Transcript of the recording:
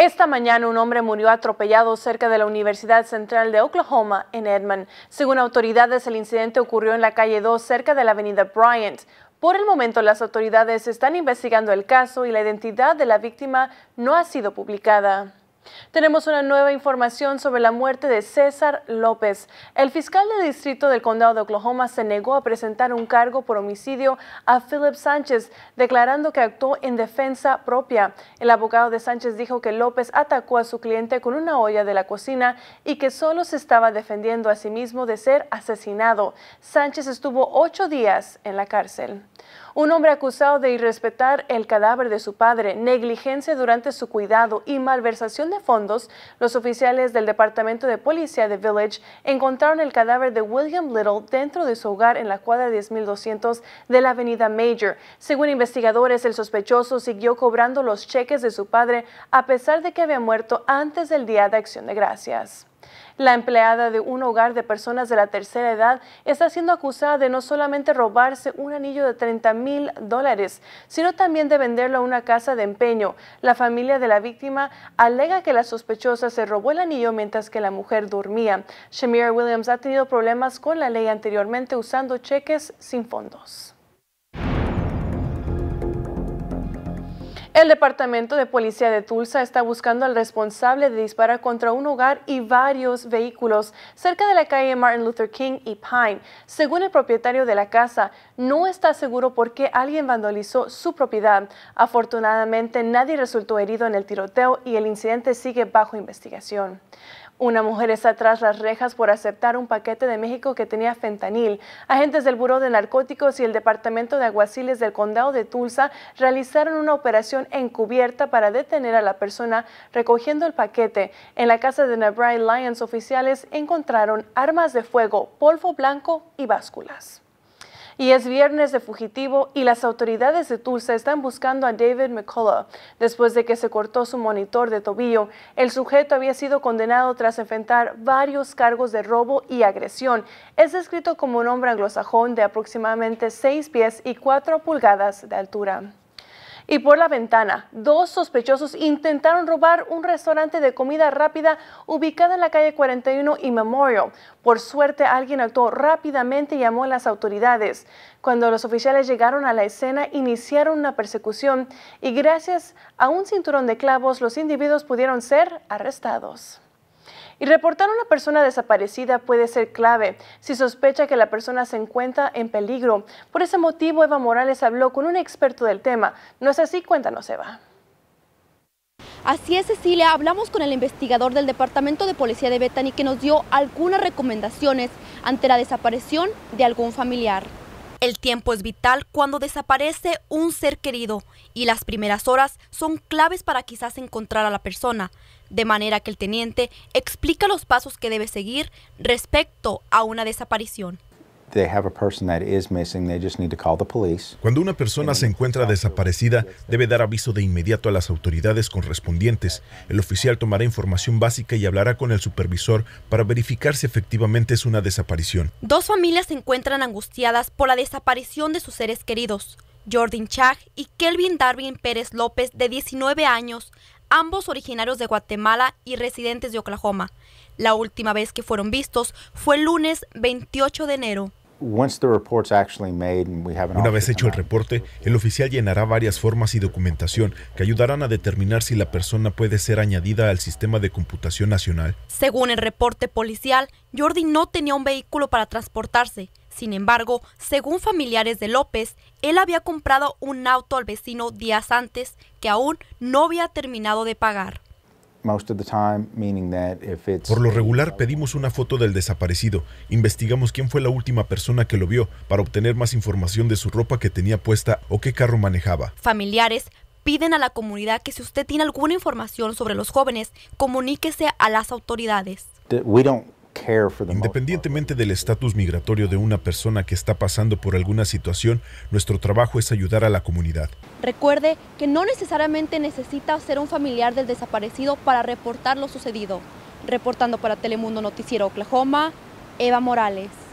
Esta mañana un hombre murió atropellado cerca de la Universidad Central de Oklahoma en Edmond. Según autoridades, el incidente ocurrió en la calle 2 cerca de la avenida Bryant. Por el momento, las autoridades están investigando el caso y la identidad de la víctima no ha sido publicada. Tenemos una nueva información sobre la muerte de César López. El fiscal del distrito del condado de Oklahoma se negó a presentar un cargo por homicidio a Philip Sánchez, declarando que actuó en defensa propia. El abogado de Sánchez dijo que López atacó a su cliente con una olla de la cocina y que solo se estaba defendiendo a sí mismo de ser asesinado. Sánchez estuvo ocho días en la cárcel. Un hombre acusado de irrespetar el cadáver de su padre, negligencia durante su cuidado y malversación de fondos, los oficiales del Departamento de Policía de Village encontraron el cadáver de William Little dentro de su hogar en la cuadra 10200 de la avenida Major. Según investigadores, el sospechoso siguió cobrando los cheques de su padre a pesar de que había muerto antes del Día de Acción de Gracias. La empleada de un hogar de personas de la tercera edad está siendo acusada de no solamente robarse un anillo de 30 mil dólares, sino también de venderlo a una casa de empeño. La familia de la víctima alega que la sospechosa se robó el anillo mientras que la mujer dormía. Shamira Williams ha tenido problemas con la ley anteriormente usando cheques sin fondos. El Departamento de Policía de Tulsa está buscando al responsable de disparar contra un hogar y varios vehículos cerca de la calle Martin Luther King y Pine. Según el propietario de la casa, no está seguro por qué alguien vandalizó su propiedad. Afortunadamente, nadie resultó herido en el tiroteo y el incidente sigue bajo investigación. Una mujer está tras las rejas por aceptar un paquete de México que tenía fentanil. Agentes del Buró de Narcóticos y el Departamento de Aguaciles del Condado de Tulsa realizaron una operación encubierta para detener a la persona recogiendo el paquete. En la casa de Nebraska Lions oficiales encontraron armas de fuego, polvo blanco y básculas. Y es viernes de fugitivo y las autoridades de Tulsa están buscando a David McCullough. Después de que se cortó su monitor de tobillo, el sujeto había sido condenado tras enfrentar varios cargos de robo y agresión. Es descrito como un hombre anglosajón de aproximadamente 6 pies y 4 pulgadas de altura. Y por la ventana, dos sospechosos intentaron robar un restaurante de comida rápida ubicada en la calle 41 y Memorial. Por suerte, alguien actuó rápidamente y llamó a las autoridades. Cuando los oficiales llegaron a la escena, iniciaron una persecución y gracias a un cinturón de clavos, los individuos pudieron ser arrestados. Y reportar a una persona desaparecida puede ser clave si sospecha que la persona se encuentra en peligro. Por ese motivo, Eva Morales habló con un experto del tema. ¿No es así? Cuéntanos, Eva. Así es, Cecilia, hablamos con el investigador del Departamento de Policía de Bethany que nos dio algunas recomendaciones ante la desaparición de algún familiar. El tiempo es vital cuando desaparece un ser querido y las primeras horas son claves para quizás encontrar a la persona, de manera que el teniente explica los pasos que debe seguir respecto a una desaparición. Cuando una persona se encuentra desaparecida, debe dar aviso de inmediato a las autoridades correspondientes. El oficial tomará información básica y hablará con el supervisor para verificar si efectivamente es una desaparición. Dos familias se encuentran angustiadas por la desaparición de sus seres queridos. Jordan Chag y Kelvin Darwin Pérez López, de 19 años, ambos originarios de Guatemala y residentes de Oklahoma. La última vez que fueron vistos fue el lunes 28 de enero. Una vez hecho el reporte, el oficial llenará varias formas y documentación que ayudarán a determinar si la persona puede ser añadida al sistema de computación nacional. Según el reporte policial, Jordi no tenía un vehículo para transportarse, sin embargo, según familiares de López, él había comprado un auto al vecino días antes que aún no había terminado de pagar. Por lo regular pedimos una foto del desaparecido, investigamos quién fue la última persona que lo vio para obtener más información de su ropa que tenía puesta o qué carro manejaba. Familiares piden a la comunidad que si usted tiene alguna información sobre los jóvenes, comuníquese a las autoridades. Independientemente del estatus migratorio de una persona que está pasando por alguna situación, nuestro trabajo es ayudar a la comunidad. Recuerde que no necesariamente necesita ser un familiar del desaparecido para reportar lo sucedido. Reportando para Telemundo Noticiero Oklahoma, Eva Morales.